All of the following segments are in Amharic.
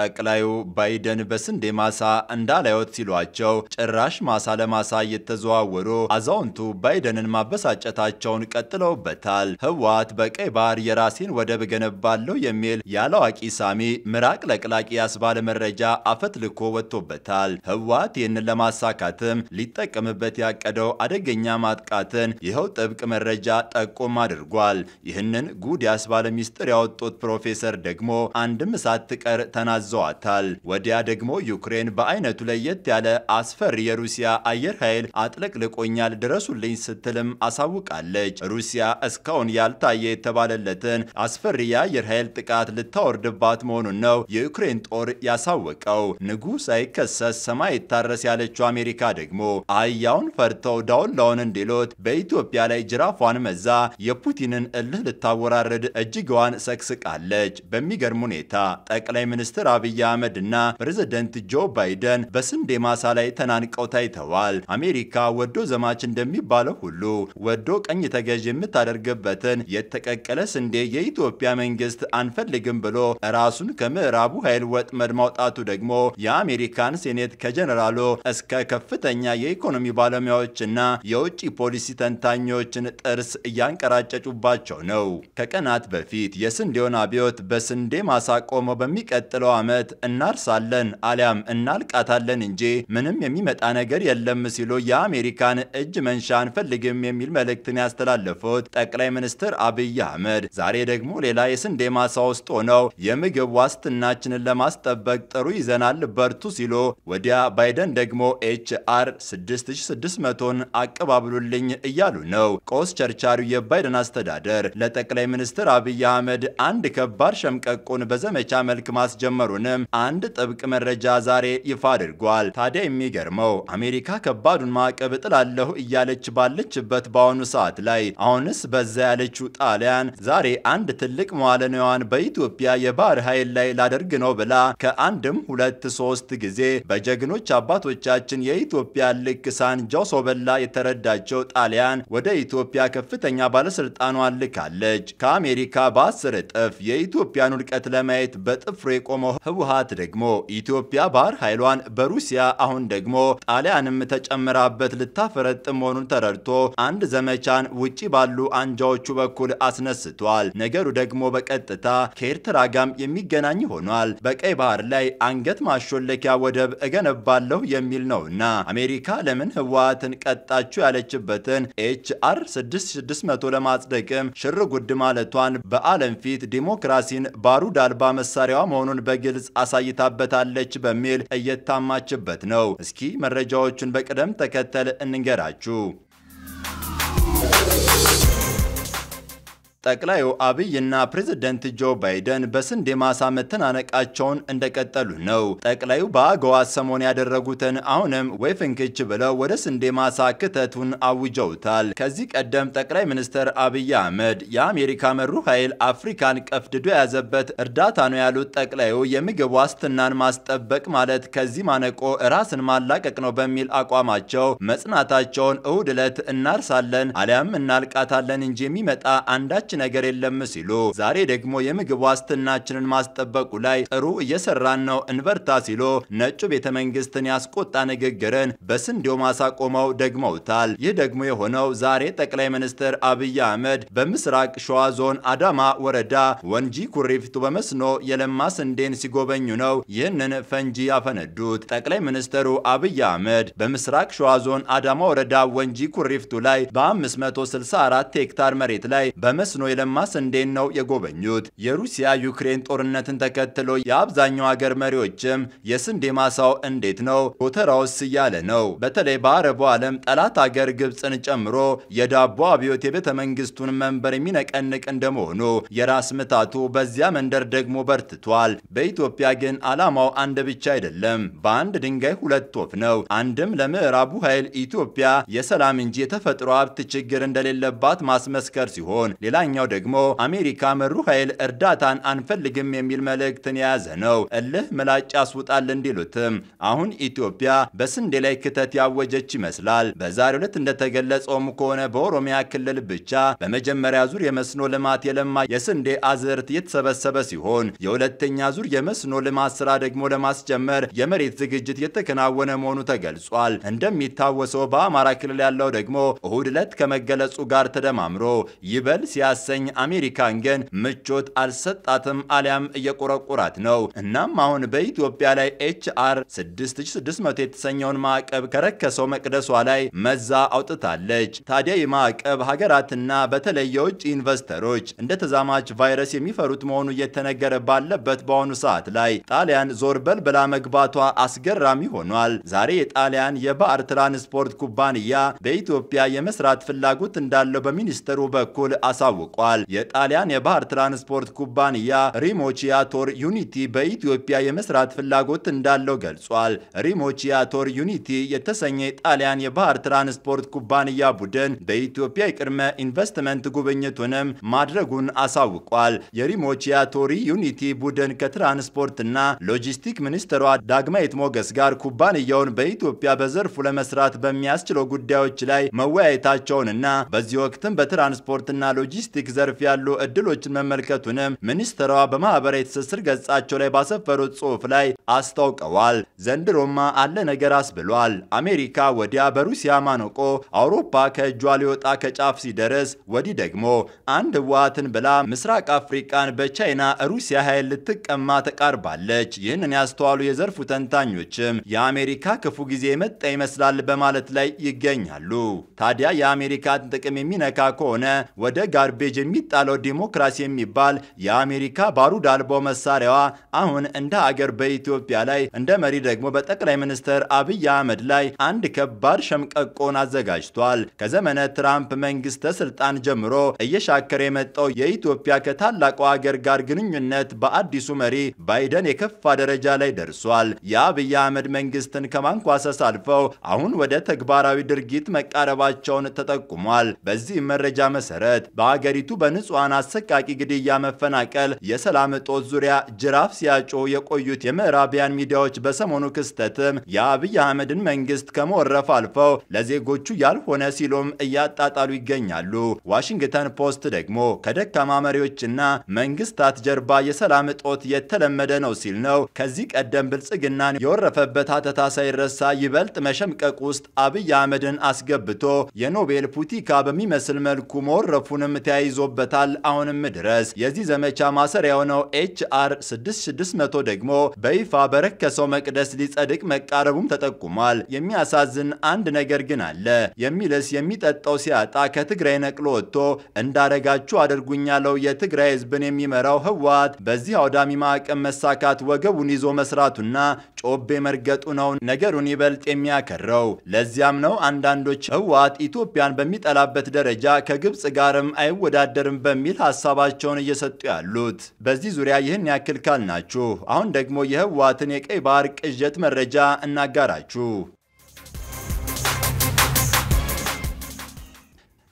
ጠቅላዩ ባይደን በስንዴ ማሳ እንዳላዩት ሲሏቸው ጭራሽ ማሳ ለማሳ እየተዘዋወሩ አዛውንቱ ባይደንን ማበሳጨታቸውን ቀጥለውበታል። ህወሓት በቀይ ባህር የራሴን ወደብ ገነባለሁ የሚል ያለዋቂ ሳሚ ምራቅ ለቅላቂ ያስባለ መረጃ አፈትልኮ ወጥቶበታል። ህወሓት ይህንን ለማሳካትም ሊጠቀምበት ያቀደው አደገኛ ማጥቃትን ይኸው ጥብቅ መረጃ ጠቆም አድርጓል። ይህንን ጉድ ያስባለ ሚስጥር ያወጡት ፕሮፌሰር ደግሞ አንድም ሳትቀር ተናዘ አዘዋታል። ወዲያ ደግሞ ዩክሬን በአይነቱ ለየት ያለ አስፈሪ የሩሲያ አየር ኃይል አጥለቅልቆኛል ድረሱልኝ ስትልም አሳውቃለች። ሩሲያ እስካሁን ያልታየ የተባለለትን አስፈሪ የአየር ኃይል ጥቃት ልታወርድባት መሆኑን ነው የዩክሬን ጦር ያሳወቀው። ንጉሥ አይከሰስ ሰማይ ይታረስ ያለችው አሜሪካ ደግሞ አህያውን ፈርተው ዳውላውን እንዲሎት በኢትዮጵያ ላይ ጅራፏን መዛ የፑቲንን እልህ ልታወራረድ እጅግዋን ሰቅስቃለች። በሚገርም ሁኔታ ጠቅላይ ሚኒስትር አብይ አህመድ እና ፕሬዝደንት ጆ ባይደን በስንዴ ማሳ ላይ ተናንቀው ታይተዋል። አሜሪካ ወዶ ዘማች እንደሚባለው ሁሉ ወዶ ቀኝ ተገዥ የምታደርግበትን የተቀቀለ ስንዴ የኢትዮጵያ መንግስት አንፈልግም ብሎ ራሱን ከምዕራቡ ኃይል ወጥመድ ማውጣቱ ደግሞ የአሜሪካን ሴኔት ከጀነራሉ እስከ ከፍተኛ የኢኮኖሚ ባለሙያዎችና የውጭ ፖሊሲ ተንታኞችን ጥርስ እያንቀራጨጩባቸው ነው። ከቀናት በፊት የስንዴውን አብዮት በስንዴ ማሳ ቆመው በሚቀጥለው ዓመት እናርሳለን አሊያም እናልቃታለን እንጂ ምንም የሚመጣ ነገር የለም ሲሉ የአሜሪካን እጅ መንሻ አንፈልግም የሚል መልእክትን ያስተላለፉት ጠቅላይ ሚኒስትር አብይ አህመድ ዛሬ ደግሞ ሌላ የስንዴ ማሳ ውስጥ ሆነው የምግብ ዋስትናችንን ለማስጠበቅ ጥሩ ይዘናል በርቱ ሲሉ ወዲያ ባይደን ደግሞ ኤች አር 6600ን አቀባብሉልኝ እያሉ ነው። ቆስ ቸርቻሪው የባይደን አስተዳደር ለጠቅላይ ሚኒስትር አብይ አህመድ አንድ ከባድ ሸምቀቁን በዘመቻ መልክ ማስጀመሩ መጀመሩንም አንድ ጥብቅ መረጃ ዛሬ ይፋ አድርጓል። ታዲያ የሚገርመው አሜሪካ ከባዱን ማዕቀብ እጥላለሁ እያለች ባለችበት በአሁኑ ሰዓት ላይ አሁንስ በዛ ያለችው ጣሊያን ዛሬ አንድ ትልቅ መዋለ በኢትዮጵያ የባህር ኃይል ላይ ላደርግ ነው ብላ ከአንድም ሁለት ሶስት ጊዜ በጀግኖች አባቶቻችን የኢትዮጵያ ልክ ሳንጃው ሶበላ የተረዳቸው ጣሊያን ወደ ኢትዮጵያ ከፍተኛ ባለስልጣኗ ልካለች። ከአሜሪካ በአስር እጥፍ የኢትዮጵያን ውድቀት ለማየት በጥፍሮ የቆመው ህወሀት ደግሞ ኢትዮጵያ ባህር ኃይሏን በሩሲያ አሁን ደግሞ ጣሊያንም ተጨምራበት ልታፈረጥ መሆኑን ተረድቶ አንድ ዘመቻን ውጪ ባሉ አንጃዎቹ በኩል አስነስቷል። ነገሩ ደግሞ በቀጥታ ከኤርትራ ጋም የሚገናኝ ሆኗል። በቀይ ባህር ላይ አንገት ማሾለኪያ ወደብ እገነባለሁ የሚል ነውና አሜሪካ ለምን ህወሀትን ቀጣችሁ ያለችበትን ኤችአር 6600 ለማጽደቅም ሽር ጉድ ማለቷን በዓለም ፊት ዲሞክራሲን ባሩድ አልባ መሳሪያዋ መሆኑን በግ ግልጽ አሳይታበታለች በሚል እየታማችበት ነው። እስኪ መረጃዎቹን በቅደም ተከተል እንንገራችሁ። ጠቅላዩ አብይ እና ፕሬዝደንት ጆ ባይደን በስንዴ ማሳ መተናነቃቸውን እንደቀጠሉ ነው። ጠቅላዩ በአገዋ ሰሞን ያደረጉትን አሁንም ወይ ፍንክች ብለው ወደ ስንዴ ማሳ ክተቱን አውጀውታል። ከዚህ ቀደም ጠቅላይ ሚኒስትር አብይ አህመድ የአሜሪካ መሩ ኃይል አፍሪካን ቀፍድዶ የያዘበት እርዳታ ነው ያሉት ጠቅላዩ የምግብ ዋስትናን ማስጠበቅ ማለት ከዚህ ማነቆ ራስን ማላቀቅ ነው በሚል አቋማቸው መጽናታቸውን እሁድ ዕለት እናርሳለን አሊያም እናልቃታለን እንጂ የሚመጣ አንዳች ነገር የለም ሲሉ ዛሬ ደግሞ የምግብ ዋስትናችንን ማስጠበቁ ላይ ጥሩ እየሰራን ነው እንበርታ ሲሉ ነጩ ቤተ መንግስትን ያስቆጣ ንግግርን በስንዴው ማሳ ቆመው ደግመውታል። ይህ ደግሞ የሆነው ዛሬ ጠቅላይ ሚኒስትር አብይ አህመድ በምስራቅ ሸዋ ዞን አዳማ ወረዳ ወንጂ ኩሪፍቱ በመስኖ የለማ ስንዴን ሲጎበኙ ነው ይህንን ፈንጂ ያፈነዱት። ጠቅላይ ሚኒስትሩ አብይ አህመድ በምስራቅ ሸዋ ዞን አዳማ ወረዳ ወንጂ ኩሪፍቱ ላይ በ564 ሄክታር መሬት ላይ በመስኖ በመስኖ የለማ ስንዴን ነው የጎበኙት። የሩሲያ ዩክሬን ጦርነትን ተከትሎ የአብዛኛው ሀገር መሪዎችም የስንዴ ማሳው እንዴት ነው ጎተራውስ እያለ ነው። በተለይ በአረቡ ዓለም ጠላት ሀገር ግብፅን ጨምሮ የዳቦ አብዮት የቤተ መንግስቱን መንበር የሚነቀንቅ እንደመሆኑ የራስ ምታቱ በዚያ መንደር ደግሞ በርትቷል። በኢትዮጵያ ግን ዓላማው አንድ ብቻ አይደለም። በአንድ ድንጋይ ሁለት ወፍ ነው። አንድም ለምዕራቡ ኃይል ኢትዮጵያ የሰላም እንጂ የተፈጥሮ ሀብት ችግር እንደሌለባት ማስመስከር ሲሆን ሌላኛ ሌላኛው ደግሞ አሜሪካ መሩ ኃይል እርዳታን አንፈልግም የሚል መልእክትን የያዘ ነው። እልህ ምላጭ ያስውጣል እንዲሉትም አሁን ኢትዮጵያ በስንዴ ላይ ክተት ያወጀች ይመስላል። በዛሬ ዕለት እንደተገለጸውም ከሆነ በኦሮሚያ ክልል ብቻ በመጀመሪያ ዙር የመስኖ ልማት የለማ የስንዴ አዝርት የተሰበሰበ ሲሆን የሁለተኛ ዙር የመስኖ ልማት ስራ ደግሞ ለማስጀመር የመሬት ዝግጅት የተከናወነ መሆኑ ተገልጿል። እንደሚታወሰው በአማራ ክልል ያለው ደግሞ እሁድ ዕለት ከመገለጹ ጋር ተደማምሮ ይበል ሲያስ ሲያሰኝ አሜሪካን ግን ምቾት አልሰጣትም አሊያም እየቆረቆራት ነው። እናም አሁን በኢትዮጵያ ላይ ኤችአር 6600 የተሰኘውን ማዕቀብ ከረከሰው መቅደሷ ላይ መዛ አውጥታለች። ታዲያ የማዕቀብ ሀገራትና በተለይ የውጭ ኢንቨስተሮች እንደ ተዛማች ቫይረስ የሚፈሩት መሆኑ እየተነገረ ባለበት በአሁኑ ሰዓት ላይ ጣሊያን ዞር በል ብላ መግባቷ አስገራሚ ሆኗል። ዛሬ የጣሊያን የባህር ትራንስፖርት ኩባንያ በኢትዮጵያ የመስራት ፍላጎት እንዳለው በሚኒስትሩ በኩል አሳውቋል። አስታውቋል። የጣሊያን የባህር ትራንስፖርት ኩባንያ ሪሞቺያ ቶር ዩኒቲ በኢትዮጵያ የመስራት ፍላጎት እንዳለው ገልጿል። ሪሞቺያ ቶር ዩኒቲ የተሰኘ የጣሊያን የባህር ትራንስፖርት ኩባንያ ቡድን በኢትዮጵያ የቅድመ ኢንቨስትመንት ጉብኝቱንም ማድረጉን አሳውቋል። የሪሞቺያ ቶሪ ዩኒቲ ቡድን ከትራንስፖርትና ሎጂስቲክ ሚኒስትሯ ዳግማዊት ሞገስ ጋር ኩባንያውን በኢትዮጵያ በዘርፉ ለመስራት በሚያስችለው ጉዳዮች ላይ መወያየታቸውንና በዚህ ወቅትም በትራንስፖርትና ሎጂስቲክ በሎጂስቲክ ዘርፍ ያሉ እድሎችን መመልከቱንም ሚኒስትሯ በማህበራዊ ትስስር ገጻቸው ላይ ባሰፈሩት ጽሑፍ ላይ አስታውቀዋል። ዘንድሮማ አለ ነገር አስብሏል። አሜሪካ ወዲያ በሩሲያ ማነቆ፣ አውሮፓ ከእጇ ሊወጣ ከጫፍ ሲደርስ ወዲህ ደግሞ አንድ ህወሓትን ብላ ምስራቅ አፍሪቃን በቻይና ሩሲያ ኃይል ልትቀማ ተቃርባለች። ይህንን ያስተዋሉ የዘርፉ ተንታኞችም የአሜሪካ ክፉ ጊዜ የመጣ ይመስላል በማለት ላይ ይገኛሉ። ታዲያ የአሜሪካን ጥቅም የሚነካ ከሆነ ወደ ጋርቤ ቤጅ የሚጣለው ዲሞክራሲ የሚባል የአሜሪካ ባሩድ አልቦ መሳሪያዋ አሁን እንደ አገር በኢትዮጵያ ላይ እንደ መሪ ደግሞ በጠቅላይ ሚኒስትር አብይ አህመድ ላይ አንድ ከባድ ሸምቀቆን አዘጋጅቷል። ከዘመነ ትራምፕ መንግስተ ስልጣን ጀምሮ እየሻከረ የመጣው የኢትዮጵያ ከታላቁ አገር ጋር ግንኙነት በአዲሱ መሪ ባይደን የከፋ ደረጃ ላይ ደርሷል። የአብይ አህመድ መንግስትን ከማንኳሰስ አልፈው አሁን ወደ ተግባራዊ ድርጊት መቃረባቸውን ተጠቁሟል። በዚህ መረጃ መሰረት በአገ በሀገሪቱ በንጹሐን አሰቃቂ ግድያ፣ መፈናቀል፣ የሰላም እጦት ዙሪያ ጅራፍ ሲያጮ የቆዩት የምዕራቢያን ሚዲያዎች በሰሞኑ ክስተትም የአብይ አህመድን መንግስት ከመወረፍ አልፈው ለዜጎቹ ያልሆነ ሲሉም እያጣጣሉ ይገኛሉ። ዋሽንግተን ፖስት ደግሞ ከደካማ መሪዎችና መንግስታት ጀርባ የሰላም እጦት የተለመደ ነው ሲል ነው ከዚህ ቀደም ብልጽግናን የወረፈበት ሀተታ ሳይረሳ ይበልጥ መሸምቀቅ ውስጥ አብይ አህመድን አስገብቶ የኖቤል ፑቲካ በሚመስል መልኩ መወረፉንም ተያይ ተያይዞበታል። አሁንም ድረስ የዚህ ዘመቻ ማሰሪያ የሆነው ኤች አር 6600 ደግሞ በይፋ በረከሰው መቅደስ ሊጸድቅ መቃረቡም ተጠቁሟል። የሚያሳዝን አንድ ነገር ግን አለ። የሚልስ የሚጠጣው ሲያጣ ከትግራይ ነቅሎ ወጥቶ እንዳረጋችሁ ያለው የትግራይ ህዝብን የሚመራው ህወሓት በዚህ አውዳሚ ማዕቀብ መሳካት ወገቡን ይዞ መስራቱና ጮቤ መርገጡ ነው ነገሩን ይበልጥ የሚያከረው። ለዚያም ነው አንዳንዶች ህወሓት ኢትዮጵያን በሚጠላበት ደረጃ ከግብፅ ጋርም አይወ አንወዳደርም በሚል ሀሳባቸውን እየሰጡ ያሉት። በዚህ ዙሪያ ይህን ያክል ካልናችሁ፣ አሁን ደግሞ የህወሓትን የቀይ ባህር ቅዠት መረጃ እናጋራችሁ።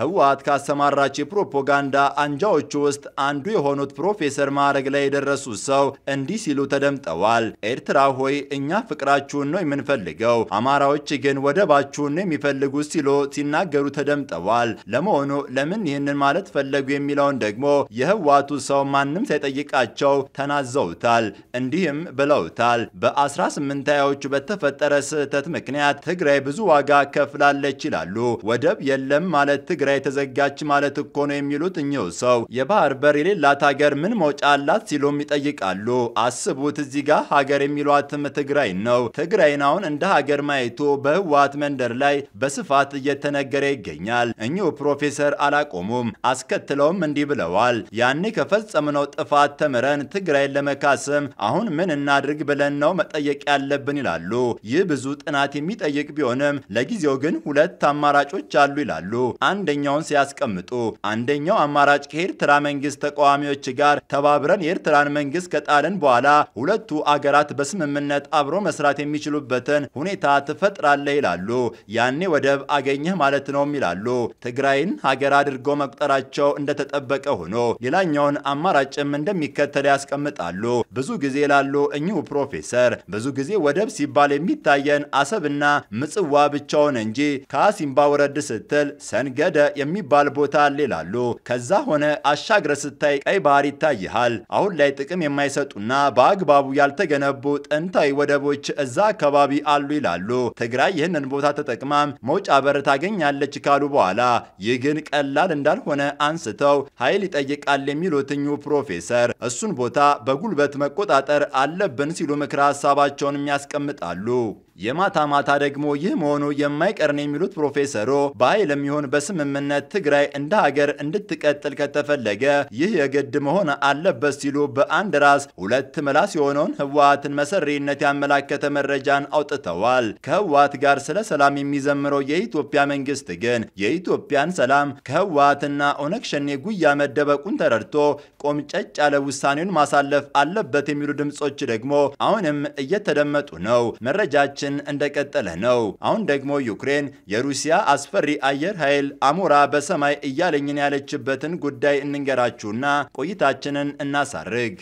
ህወሓት ካሰማራች የፕሮፓጋንዳ አንጃዎች ውስጥ አንዱ የሆኑት ፕሮፌሰር ማዕረግ ላይ የደረሱ ሰው እንዲህ ሲሉ ተደምጠዋል። ኤርትራ ሆይ እኛ ፍቅራችሁን ነው የምንፈልገው፣ አማራዎች ግን ወደባችሁን ነው የሚፈልጉት ሲሉ ሲናገሩ ተደምጠዋል። ለመሆኑ ለምን ይህንን ማለት ፈለጉ የሚለውን ደግሞ የህወሓቱ ሰው ማንም ሳይጠይቃቸው ተናዘውታል። እንዲህም ብለውታል። በ18ዎቹ በተፈጠረ ስህተት ምክንያት ትግራይ ብዙ ዋጋ ከፍላለች ይላሉ። ወደብ የለም ማለት ትግራይ ትግራይ ተዘጋች ማለት እኮ ነው የሚሉት እኚው ሰው። የባህር በር የሌላት ሀገር ምን መውጫ አላት ሲሉም ይጠይቃሉ። አስቡት እዚህ ጋር ሀገር የሚሏትም ትግራይ ነው። ትግራይን አሁን እንደ ሀገር ማየቱ በህወሓት መንደር ላይ በስፋት እየተነገረ ይገኛል። እኚሁ ፕሮፌሰር አላቆሙም። አስከትለውም እንዲህ ብለዋል። ያኔ ከፈጸምነው ጥፋት ተምረን ትግራይን ለመካስም አሁን ምን እናድርግ ብለን ነው መጠየቅ ያለብን ይላሉ። ይህ ብዙ ጥናት የሚጠይቅ ቢሆንም ለጊዜው ግን ሁለት አማራጮች አሉ ይላሉ። አንደ ሁለተኛውን ሲያስቀምጡ፣ አንደኛው አማራጭ ከኤርትራ መንግስት ተቃዋሚዎች ጋር ተባብረን የኤርትራን መንግስት ከጣልን በኋላ ሁለቱ አገራት በስምምነት አብሮ መስራት የሚችሉበትን ሁኔታ ትፈጥራለህ ይላሉ። ያኔ ወደብ አገኘህ ማለት ነውም ይላሉ። ትግራይን ሀገር አድርጎ መቁጠራቸው እንደተጠበቀ ሆኖ ሌላኛውን አማራጭም እንደሚከተል ያስቀምጣሉ። ብዙ ጊዜ ይላሉ እኚሁ ፕሮፌሰር፣ ብዙ ጊዜ ወደብ ሲባል የሚታየን አሰብና ምጽዋ ብቻውን እንጂ ከአሲምባ ወረድ ስትል ሰንገደ የሚባል ቦታ አለ ይላሉ። ከዛ ሆነ አሻግረ ስታይ ቀይ ባህር ይታይሃል። አሁን ላይ ጥቅም የማይሰጡና በአግባቡ ያልተገነቡ ጥንታዊ ወደቦች እዛ አካባቢ አሉ ይላሉ። ትግራይ ይህንን ቦታ ተጠቅማም መውጫ በር ታገኛለች ካሉ በኋላ ይህ ግን ቀላል እንዳልሆነ አንስተው ኃይል ይጠይቃል የሚሉትኙ ፕሮፌሰር እሱን ቦታ በጉልበት መቆጣጠር አለብን ሲሉ ምክረ ሀሳባቸውንም ያስቀምጣሉ። የማታ ማታ ደግሞ ይህ መሆኑ የማይቀርን የሚሉት ፕሮፌሰሩ በኃይል የሚሆን በስምምነት ትግራይ እንደ ሀገር እንድትቀጥል ከተፈለገ ይህ የግድ መሆን አለበት ሲሉ በአንድ ራስ ሁለት ምላስ የሆነውን ህወሀትን መሰሪነት ያመላከተ መረጃን አውጥተዋል። ከህወሀት ጋር ስለ ሰላም የሚዘምረው የኢትዮጵያ መንግስት ግን የኢትዮጵያን ሰላም ከህወሀትና ኦነግ ሸኔ ጉያ መደበቁን ተረድቶ ቆምጨጭ ያለ ውሳኔውን ማሳለፍ አለበት የሚሉ ድምጾች ደግሞ አሁንም እየተደመጡ ነው። መረጃችን መዘገባችን እንደቀጠለ ነው። አሁን ደግሞ ዩክሬን የሩሲያ አስፈሪ አየር ኃይል አሞራ በሰማይ እያለኝን ያለችበትን ጉዳይ እንንገራችሁና ቆይታችንን እናሳርግ።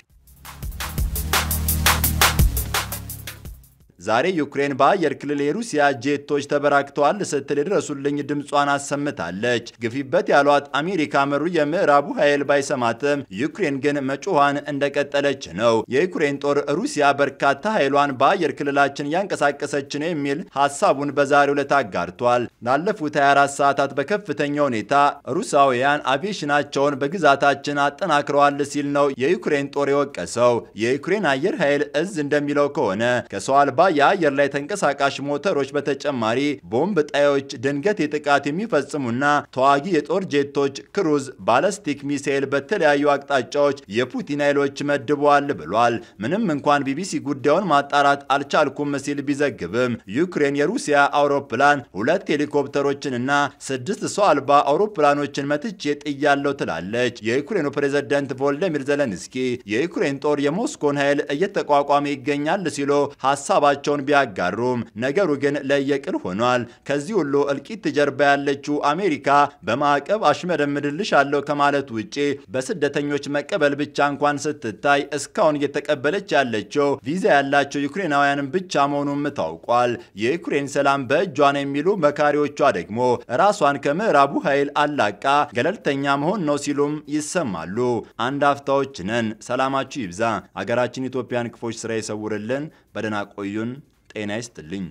ዛሬ ዩክሬን በአየር ክልል የሩሲያ ጄቶች ተበራክተዋል ስትል ድረሱልኝ ድምጿን አሰምታለች። ግፊበት ያሏት አሜሪካ መሩ የምዕራቡ ኃይል ባይሰማትም ዩክሬን ግን መጮኋን እንደቀጠለች ነው። የዩክሬን ጦር ሩሲያ በርካታ ኃይሏን በአየር ክልላችን እያንቀሳቀሰች ነው የሚል ሀሳቡን በዛሬው ዕለት አጋርቷል። ላለፉት 24 ሰዓታት በከፍተኛ ሁኔታ ሩሳውያን አቪሽናቸውን በግዛታችን አጠናክረዋል ሲል ነው የዩክሬን ጦር የወቀሰው። የዩክሬን አየር ኃይል እዝ እንደሚለው ከሆነ ከሰው አልባ የአየር ላይ ተንቀሳቃሽ ሞተሮች በተጨማሪ ቦምብ ጣዮች፣ ድንገት የጥቃት የሚፈጽሙና ተዋጊ የጦር ጄቶች፣ ክሩዝ፣ ባለስቲክ ሚሳኤል በተለያዩ አቅጣጫዎች የፑቲን ኃይሎች መድበዋል ብሏል። ምንም እንኳን ቢቢሲ ጉዳዩን ማጣራት አልቻልኩም ሲል ቢዘግብም ዩክሬን የሩሲያ አውሮፕላን ሁለት ሄሊኮፕተሮችንና ስድስት ሰው አልባ አውሮፕላኖችን መትቼ ጥያለሁ ትላለች። የዩክሬኑ ፕሬዝዳንት ቮልደሚር ዘለንስኪ የዩክሬን ጦር የሞስኮን ኃይል እየተቋቋመ ይገኛል ሲሉ ሀሳባቸው ሀሳባቸውን ቢያጋሩም ነገሩ ግን ለየቅል ሆኗል። ከዚህ ሁሉ እልቂት ጀርባ ያለችው አሜሪካ በማዕቀብ አለው ከማለት ውጪ በስደተኞች መቀበል ብቻ እንኳን ስትታይ እስካሁን እየተቀበለች ያለችው ቪዛ ያላቸው ዩክሬናውያንን ብቻ መሆኑም ታውቋል። የዩክሬን ሰላም በእጇ ነው የሚሉ መካሪዎቿ ደግሞ ራሷን ከምዕራቡ ኃይል አላቃ ገለልተኛ መሆን ነው ሲሉም ይሰማሉ። አንድ አፍታዎች ነን። ሰላማችሁ ይብዛ። አገራችን ኢትዮጵያን ክፎች ስራ ይሰውርልን። በደህና ቆዩን። ጤና ይስጥልኝ።